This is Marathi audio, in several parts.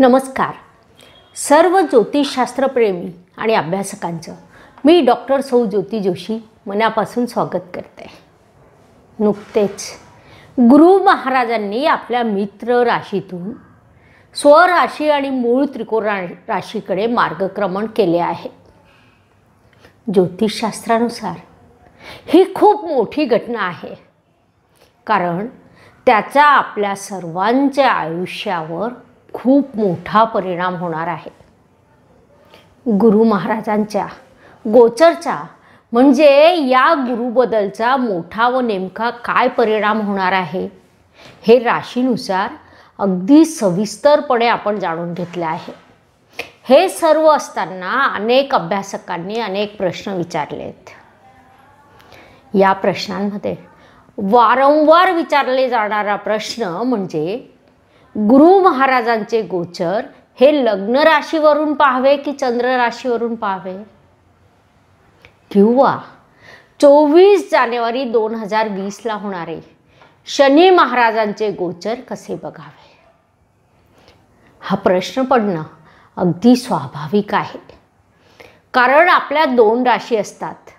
नमस्कार सर्व ज्योतिषशास्त्रप्रेमी आणि अभ्यासकांचं मी डॉक्टर सौ ज्योती जोशी मनापासून स्वागत करते नुकतेच गुरु महाराजांनी आपल्या मित्र राशीतून स्वराशी आणि मूळ त्रिकोण राशीकडे मार्गक्रमण केले आहे ज्योतिषशास्त्रानुसार ही खूप मोठी घटना आहे कारण त्याचा आपल्या सर्वांच्या आयुष्यावर खूप मोठा परिणाम होणार आहे गुरु महाराजांच्या गोचरचा म्हणजे या गुरुबदलचा मोठा व नेमका काय परिणाम होणार आहे हे राशीनुसार अगदी सविस्तरपणे आपण जाणून घेतलं आहे हे सर्व असताना अनेक अभ्यासकांनी अनेक प्रश्न विचारलेत या प्रश्नांमध्ये वारंवार विचारले जाणारा प्रश्न म्हणजे गुरु महाराजांचे गोचर हे लग्न राशीवरून पाहावे की चंद्र राशीवरून पाहावे किंवा चोवीस जानेवारी दोन हजार वीसला होणारे शनी महाराजांचे गोचर कसे बघावे हा प्रश्न पडणं अगदी स्वाभाविक आहे कारण आपल्या दोन राशी असतात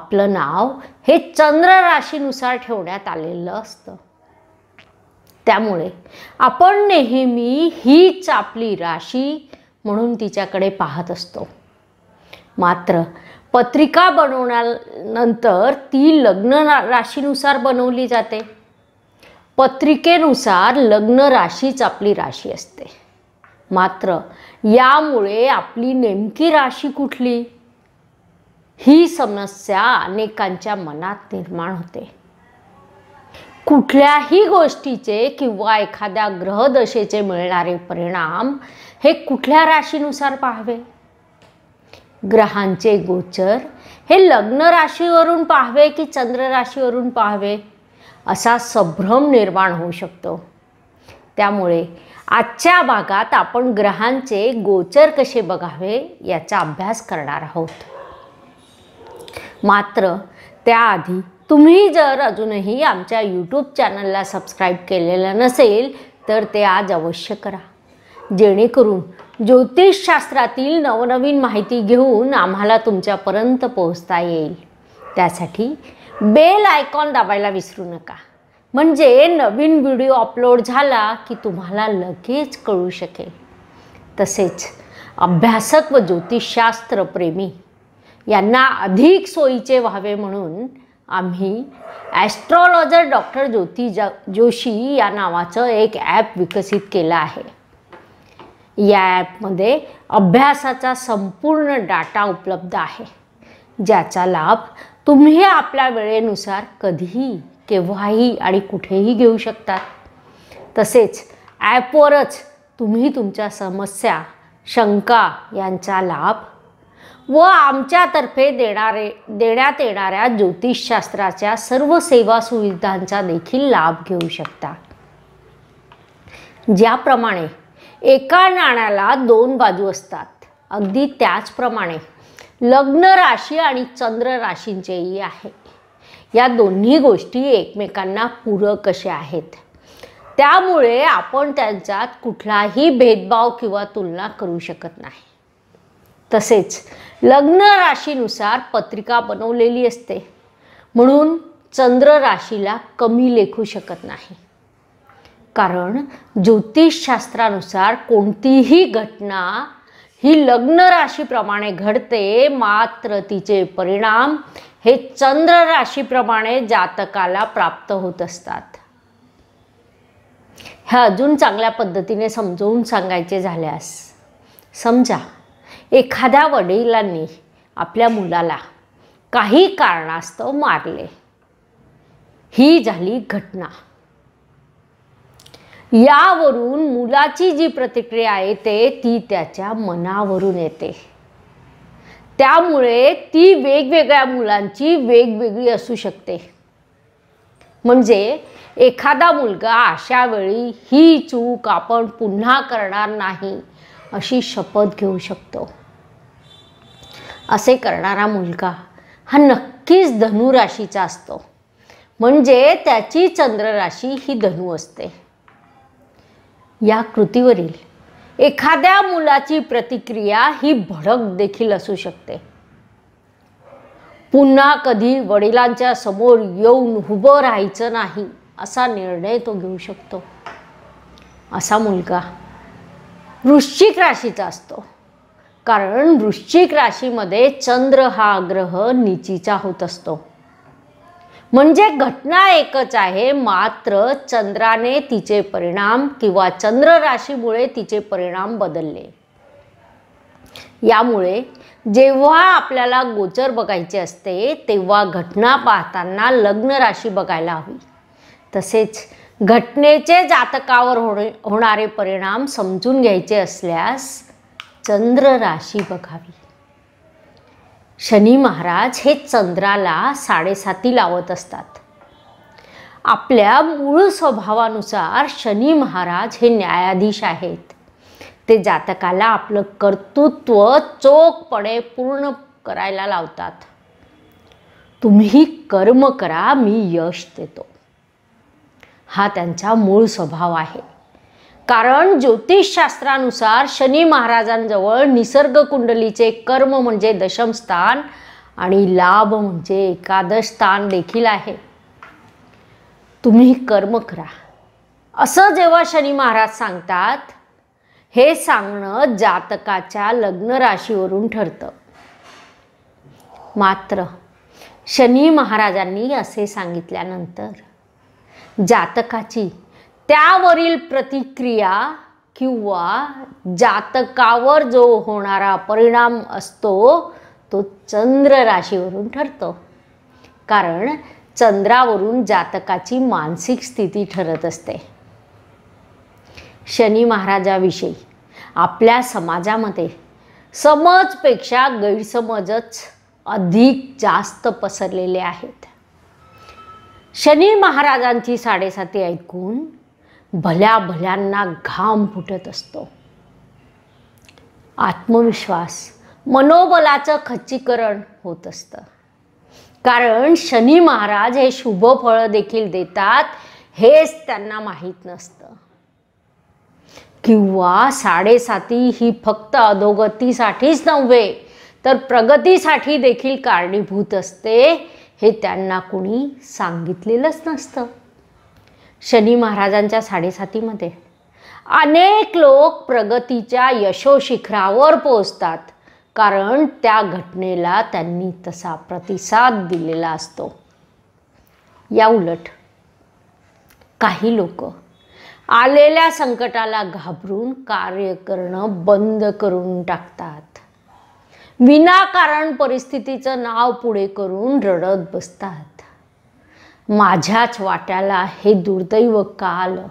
आपलं नाव हे चंद्र राशीनुसार ठेवण्यात आलेलं असतं त्यामुळे आपण नेहमी हीच आपली राशी म्हणून तिच्याकडे पाहत असतो मात्र पत्रिका बनवण्यानंतर ती लग्न राशीनुसार बनवली जाते पत्रिकेनुसार लग्न राशीच आपली राशी असते मात्र यामुळे आपली नेमकी राशी कुठली ही समस्या अनेकांच्या मनात निर्माण होते कुठल्याही गोष्टीचे किंवा एखाद्या ग्रहदशेचे मिळणारे परिणाम हे कुठल्या राशीनुसार पाहावे ग्रहांचे गोचर हे लग्न राशीवरून पाहावे की चंद्र राशीवरून पाहावे असा संभ्रम निर्माण होऊ शकतो त्यामुळे आजच्या भागात आपण ग्रहांचे गोचर कसे बघावे याचा अभ्यास करणार आहोत मात्र त्याआधी तुम्ही जर अजूनही आमच्या यूट्यूब चॅनलला सबस्क्राईब केलेलं नसेल तर ते आज अवश्य करा जेणेकरून ज्योतिषशास्त्रातील नवनवीन माहिती घेऊन आम्हाला तुमच्यापर्यंत पोहोचता येईल त्यासाठी बेल आयकॉन दाबायला विसरू नका म्हणजे नवीन व्हिडिओ अपलोड झाला की तुम्हाला लगेच कळू शकेल तसेच अभ्यासक व ज्योतिषशास्त्रप्रेमी प्रेमी यांना अधिक सोयीचे व्हावे म्हणून आम्ही ॲस्ट्रॉलॉजर डॉक्टर ज्योती जोशी या नावाचं एक ॲप विकसित केलं आहे या ॲपमध्ये अभ्यासाचा संपूर्ण डाटा उपलब्ध आहे ज्याचा लाभ तुम्ही आपल्या वेळेनुसार कधीही केव्हाही आणि कुठेही घेऊ शकतात तसेच ॲपवरच तुम्ही तुमच्या समस्या शंका यांचा लाभ व आमच्यातर्फे देणारे देण्यात येणाऱ्या ज्योतिषशास्त्राच्या सर्व सेवा सुविधांचा देखील लाभ घेऊ शकता ज्याप्रमाणे एका नाण्याला दोन बाजू असतात अगदी त्याचप्रमाणे लग्न राशी आणि चंद्र राशींचेही आहे या दोन्ही गोष्टी एकमेकांना पूरक असे आहेत त्यामुळे आपण त्यांच्यात कुठलाही भेदभाव किंवा तुलना करू शकत नाही तसेच लग्न राशीनुसार पत्रिका बनवलेली असते म्हणून चंद्र राशीला कमी लेखू शकत नाही कारण ज्योतिषशास्त्रानुसार कोणतीही घटना ही लग्न राशीप्रमाणे घडते मात्र तिचे परिणाम हे चंद्र राशीप्रमाणे जातकाला प्राप्त होत असतात ह्या अजून चांगल्या पद्धतीने समजवून सांगायचे झाल्यास समजा एखाद्या वडिलांनी आपल्या मुलाला काही कारणास्तव मारले ही झाली घटना यावरून मुलाची जी प्रतिक्रिया येते ती त्याच्या मनावरून येते त्यामुळे ती वेगवेगळ्या मुलांची वेगवेगळी असू शकते म्हणजे एखादा मुलगा अशा वेळी ही चूक आपण पुन्हा करणार नाही अशी शपथ घेऊ शकतो असे करणारा मुलगा हा नक्कीच धनुराशीचा असतो म्हणजे त्याची चंद्रराशी ही धनु असते या कृतीवरील एखाद्या मुलाची प्रतिक्रिया ही भडक देखील असू शकते पुन्हा कधी वडिलांच्या समोर येऊन उभं राहायचं नाही असा निर्णय तो घेऊ शकतो असा मुलगा वृश्चिक राशीचा असतो कारण वृश्चिक राशीमध्ये चंद्र हा ग्रह निचीचा होत असतो म्हणजे घटना एकच आहे मात्र चंद्राने तिचे परिणाम किंवा चंद्र राशीमुळे तिचे परिणाम बदलले यामुळे जेव्हा आपल्याला गोचर बघायचे असते तेव्हा घटना पाहताना लग्न राशी बघायला हवी तसेच घटनेचे जातकावर होणारे परिणाम समजून घ्यायचे असल्यास चंद्र राशी बघावी शनी महाराज हे चंद्राला साडेसाती लावत असतात आपल्या मूळ स्वभावानुसार शनी महाराज हे न्यायाधीश आहेत ते जातकाला आपलं कर्तृत्व चोखपणे पूर्ण करायला लावतात तुम्ही कर्म करा मी यश देतो हा त्यांचा मूळ स्वभाव आहे कारण ज्योतिषशास्त्रानुसार शनी महाराजांजवळ निसर्ग कुंडलीचे कर्म म्हणजे दशम स्थान आणि लाभ म्हणजे एकादश स्थान देखील आहे तुम्ही कर्म करा असं जेव्हा शनी महाराज सांगतात हे सांगणं जातकाच्या लग्न राशीवरून ठरतं मात्र शनी महाराजांनी असे सांगितल्यानंतर जातकाची त्यावरील प्रतिक्रिया किंवा जातकावर जो होणारा परिणाम असतो तो चंद्र राशीवरून ठरतो कारण चंद्रावरून जातकाची मानसिक स्थिती ठरत असते शनी महाराजाविषयी आपल्या समाजामध्ये समजपेक्षा गैरसमजच अधिक जास्त पसरलेले आहेत शनी महाराजांची साडेसाती ऐकून भल्या भल्यांना घाम फुटत असतो आत्मविश्वास मनोबलाचं खच्चीकरण होत असतं कारण शनी महाराज हे शुभ फळ देखील देतात हेच त्यांना माहीत नसतं किंवा साडेसाती ही फक्त अधोगतीसाठीच नव्हे तर प्रगतीसाठी देखील कारणीभूत असते हे त्यांना कोणी सांगितलेलंच नसतं शनी महाराजांच्या साडेसातीमध्ये अनेक लोक प्रगतीच्या यशोशिखरावर पोचतात कारण त्या घटनेला त्यांनी तसा प्रतिसाद दिलेला असतो या उलट काही लोक आलेल्या संकटाला घाबरून कार्य करणं बंद करून टाकतात विनाकारण परिस्थितीचं नाव पुढे करून रडत बसतात माझ्याच वाट्याला हे दुर्दैव का आलं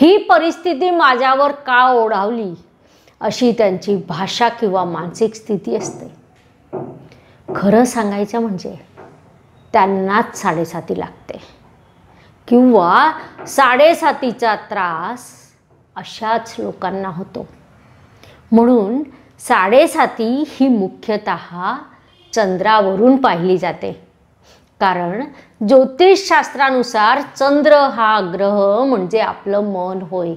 ही परिस्थिती माझ्यावर का ओढावली अशी त्यांची भाषा किंवा मानसिक स्थिती असते खरं सांगायचं म्हणजे त्यांनाच साडेसाती लागते किंवा साडेसातीचा त्रास अशाच लोकांना होतो म्हणून साडेसाती ही मुख्यतः चंद्रावरून पाहिली जाते कारण ज्योतिषशास्त्रानुसार चंद्र हा ग्रह म्हणजे आपलं मन होय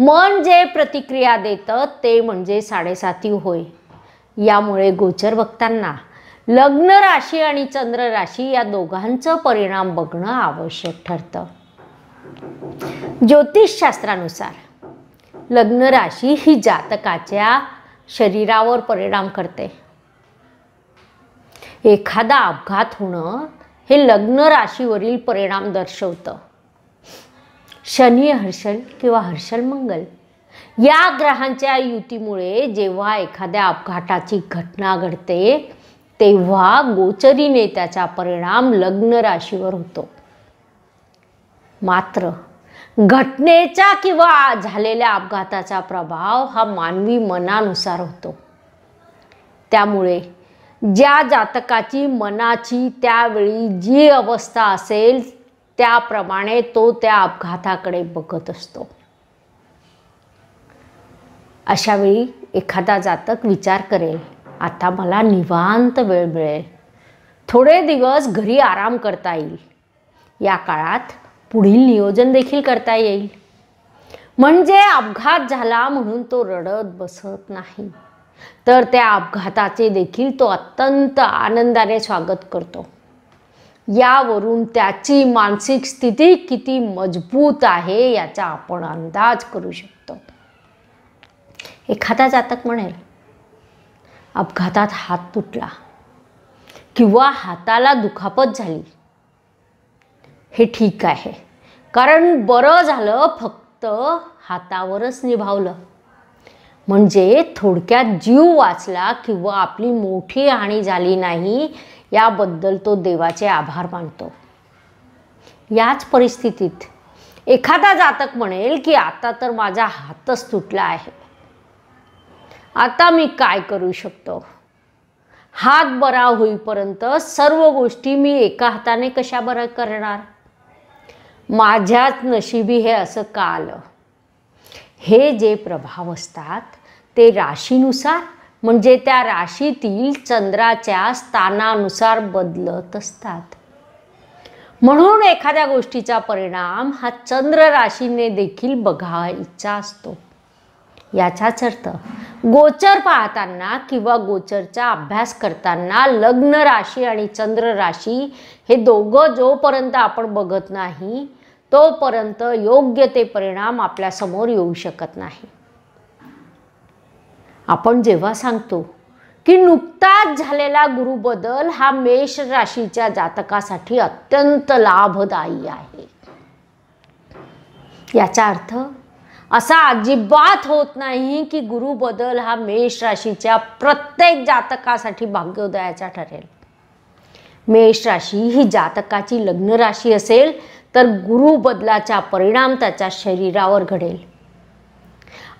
मन जे प्रतिक्रिया देतं ते म्हणजे साडेसाती होय यामुळे गोचर बघताना लग्न राशी आणि चंद्र राशी या दोघांचं परिणाम बघणं आवश्यक ठरतं ज्योतिषशास्त्रानुसार लग्न राशी ही जातकाच्या शरीरावर परिणाम करते एखादा अपघात होणं हे लग्न राशीवरील परिणाम दर्शवतं शनी हर्षल किंवा हर्षल मंगल या ग्रहांच्या युतीमुळे जेव्हा एखाद्या अपघाताची घटना घडते तेव्हा गोचरीने त्याचा परिणाम लग्न राशीवर होतो मात्र घटनेचा किंवा झालेल्या अपघाताचा प्रभाव हा मानवी मनानुसार होतो त्यामुळे ज्या जातकाची मनाची त्यावेळी जी अवस्था असेल त्याप्रमाणे तो त्या अपघाताकडे बघत असतो अशावेळी एखादा जातक विचार करेल आता मला निवांत वेळ मिळेल थोडे दिवस घरी आराम करता येईल या काळात पुढील नियोजन देखील करता येईल म्हणजे अपघात झाला म्हणून तो रडत बसत नाही तर त्या अपघाताचे देखील तो अत्यंत आनंदाने स्वागत करतो यावरून त्याची मानसिक स्थिती किती मजबूत आहे याचा आपण अंदाज करू शकतो एखादा जातक म्हणेल अपघातात हात तुटला किंवा हाताला दुखापत झाली हे ठीक आहे कारण बरं झालं फक्त हातावरच निभावलं म्हणजे थोडक्यात जीव वाचला किंवा आपली मोठी हानी झाली नाही याबद्दल तो देवाचे आभार मानतो याच परिस्थितीत एखादा जातक म्हणेल की आता तर माझा हातच तुटला आहे आता मी काय करू शकतो हात बरा होईपर्यंत सर्व गोष्टी मी एका हाताने कशा बरं करणार माझ्याच नशिबी हे असं का आलं हे जे प्रभाव असतात ते राशीनुसार म्हणजे त्या राशीतील चंद्राच्या स्थानानुसार बदलत असतात म्हणून एखाद्या गोष्टीचा परिणाम हा चंद्र राशीने देखील बघायचा असतो याचाच अर्थ गोचर पाहताना किंवा गोचरचा अभ्यास करताना लग्न राशी आणि चंद्र राशी हे दोघं जोपर्यंत आपण बघत नाही तोपर्यंत योग्य ते परिणाम समोर येऊ शकत नाही आपण जेव्हा सांगतो की नुकताच झालेला गुरु बदल हा मेष राशीच्या जातकासाठी अत्यंत लाभदायी आहे याचा अर्थ असा अजिबात होत नाही की गुरु बदल हा मेष राशीच्या प्रत्येक जातकासाठी भाग्योदयाचा ठरेल मेष राशी ही जातकाची लग्न राशी असेल तर गुरु बदलाचा परिणाम त्याच्या शरीरावर घडेल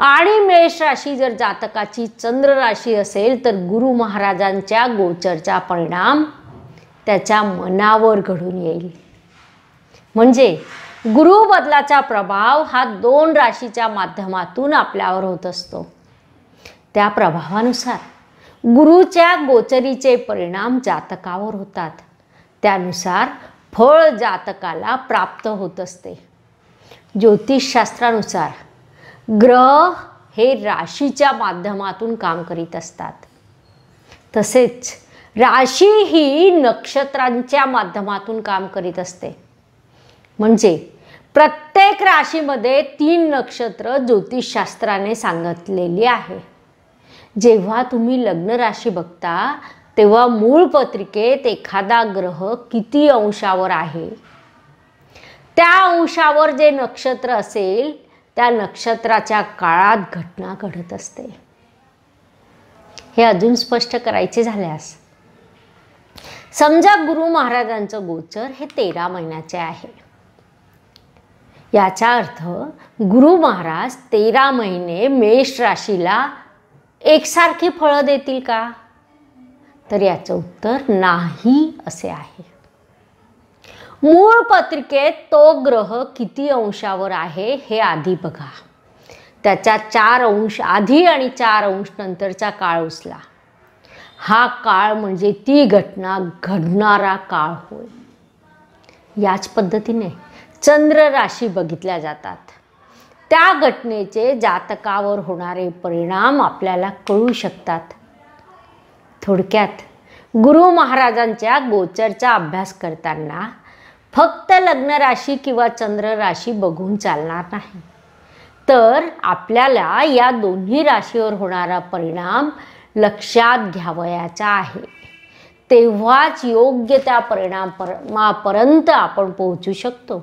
आणि मेष राशी जर जातकाची चंद्र राशी असेल तर गुरु महाराजांच्या गोचरचा परिणाम त्याच्या मनावर घडून येईल म्हणजे गुरु बदलाचा प्रभाव हा दोन राशीच्या माध्यमातून आपल्यावर होत असतो त्या प्रभावानुसार गुरुच्या गोचरीचे परिणाम जातकावर होतात त्यानुसार फळ जातकाला प्राप्त होत असते ज्योतिषशास्त्रानुसार ग्रह हे राशीच्या माध्यमातून काम करीत असतात तसेच राशी ही नक्षत्रांच्या माध्यमातून काम करीत असते म्हणजे प्रत्येक राशीमध्ये तीन नक्षत्र ज्योतिषशास्त्राने सांगितलेली आहे जेव्हा तुम्ही लग्न राशी बघता तेव्हा मूळ पत्रिकेत एखादा ग्रह किती अंशावर आहे त्या अंशावर जे नक्षत्र असेल त्या नक्षत्राच्या काळात घटना घडत असते हे अजून स्पष्ट करायचे झाल्यास समजा गुरु महाराजांचं गोचर हे तेरा महिन्याचे आहे याचा अर्थ गुरु महाराज तेरा महिने मेष राशीला एकसारखी फळं देतील का तर याचं उत्तर नाही असे आहे मूळ पत्रिकेत तो ग्रह किती अंशावर आहे हे आधी बघा त्याच्या चार अंश आधी आणि चार अंश नंतरचा काळ उचला हा काळ म्हणजे ती घटना घडणारा काळ होय याच पद्धतीने चंद्र राशी बघितल्या जातात त्या घटनेचे जातकावर होणारे परिणाम आपल्याला कळू शकतात थोडक्यात गुरु महाराजांच्या गोचरचा अभ्यास करताना फक्त लग्न राशी किंवा चंद्र राशी बघून चालणार नाही तर आपल्याला या दोन्ही राशीवर होणारा परिणाम लक्षात घ्यावयाचा आहे तेव्हाच योग्य त्या परिणामापर्यंत आपण पोहोचू शकतो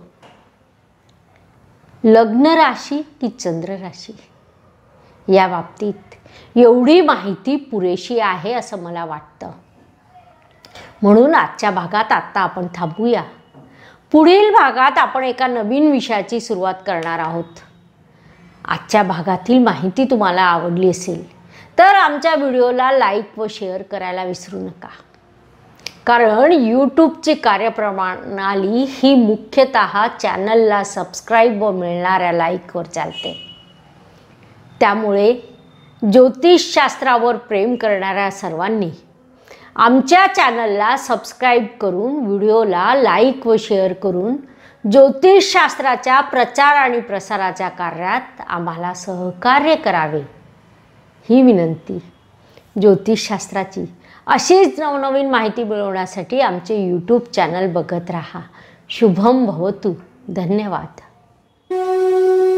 लग्न राशी की चंद्र राशी या बाबतीत एवढी माहिती पुरेशी आहे असं मला वाटतं म्हणून आजच्या भागात आत्ता आपण थांबूया पुढील भागात आपण एका नवीन विषयाची सुरुवात करणार आहोत आजच्या भागातील माहिती तुम्हाला आवडली असेल तर आमच्या व्हिडिओला लाईक व शेअर करायला विसरू नका कारण यूट्यूबची कार्यप्रणाली ही मुख्यतः चॅनलला सबस्क्राईब व मिळणाऱ्या लाईकवर चालते त्यामुळे ज्योतिषशास्त्रावर प्रेम करणाऱ्या सर्वांनी आमच्या चॅनलला सबस्क्राईब करून व्हिडिओला लाईक व शेअर करून ज्योतिषशास्त्राच्या प्रचार आणि प्रसाराच्या कार्यात आम्हाला सहकार्य करावे ही विनंती ज्योतिषशास्त्राची अशीच नवनवीन माहिती मिळवण्यासाठी आमचे यूट्यूब चॅनल बघत राहा शुभम भवतू धन्यवाद